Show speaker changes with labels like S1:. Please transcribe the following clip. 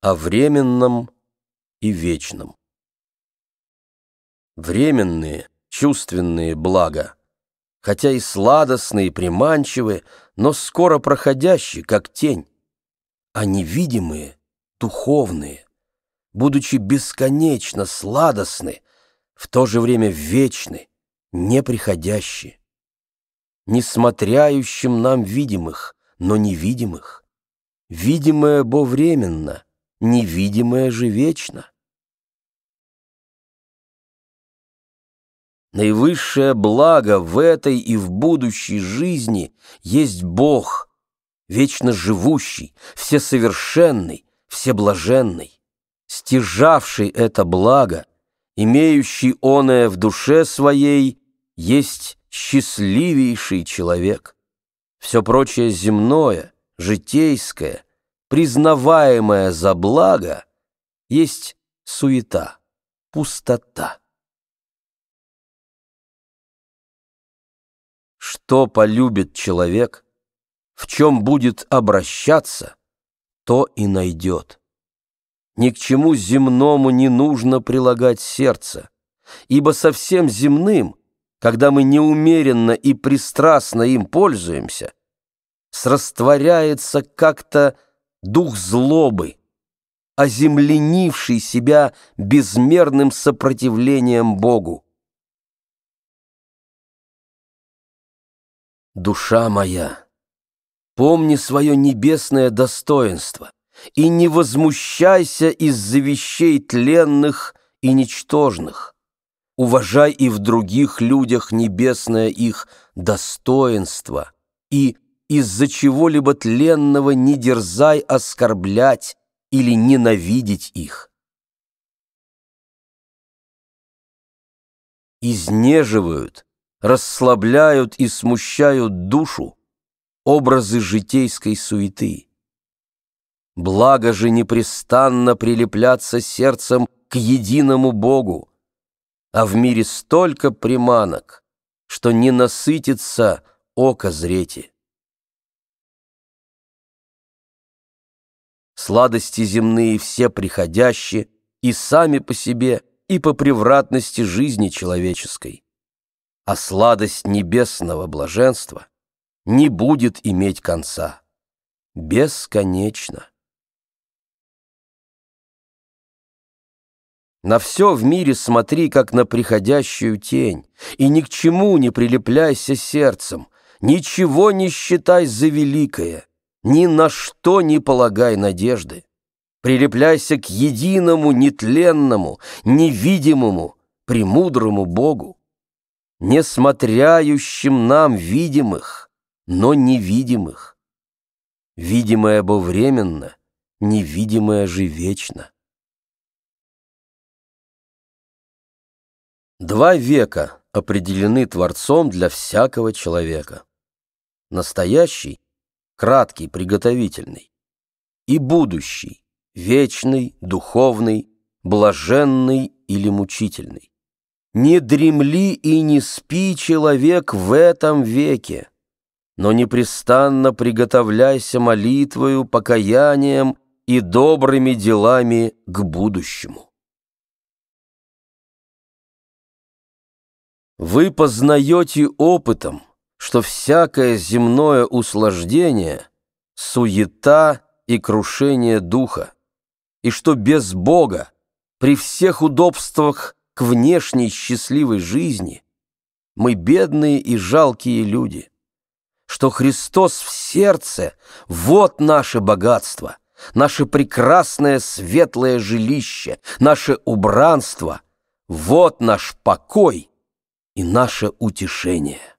S1: о временном и вечном. Временные, чувственные блага, хотя и сладостные, приманчивые, но скоро проходящие, как тень, а невидимые, духовные, будучи бесконечно сладостны, в то же время вечны, неприходящие, не смотряющим нам видимых, но невидимых. Видимое бо временно — невидимое же вечно. Наивысшее благо в этой и в будущей жизни есть Бог, вечно живущий, всесовершенный, всеблаженный, стяжавший это благо, имеющий оное в душе своей, есть счастливейший человек. Все прочее земное, житейское — признаваемое за благо, есть суета, пустота. Что полюбит человек, в чем будет обращаться, то и найдет. Ни к чему земному не нужно прилагать сердце, ибо совсем земным, когда мы неумеренно и пристрастно им пользуемся, срастворяется как-то дух злобы, оземленивший себя безмерным сопротивлением Богу. Душа моя, помни свое небесное достоинство и не возмущайся из-за вещей тленных и ничтожных. Уважай и в других людях небесное их достоинство и из-за чего-либо тленного не дерзай оскорблять или ненавидеть их. Изнеживают, расслабляют и смущают душу образы житейской суеты. Благо же непрестанно прилепляться сердцем к единому Богу, а в мире столько приманок, что не насытится око зрете. Сладости земные все приходящие и сами по себе, и по превратности жизни человеческой. А сладость небесного блаженства не будет иметь конца. Бесконечно. На все в мире смотри, как на приходящую тень, и ни к чему не прилепляйся сердцем, ничего не считай за великое, ни на что не полагай надежды. Прилепляйся к единому, нетленному, невидимому, премудрому Богу, не смотряющим нам видимых, но невидимых. Видимое бо временно, невидимое же вечно. Два века определены Творцом для всякого человека. Настоящий краткий, приготовительный, и будущий, вечный, духовный, блаженный или мучительный. Не дремли и не спи, человек, в этом веке, но непрестанно приготовляйся молитвою, покаянием и добрыми делами к будущему. Вы познаете опытом, что всякое земное услаждение — суета и крушение духа, и что без Бога, при всех удобствах к внешней счастливой жизни, мы бедные и жалкие люди, что Христос в сердце — вот наше богатство, наше прекрасное светлое жилище, наше убранство — вот наш покой и наше утешение.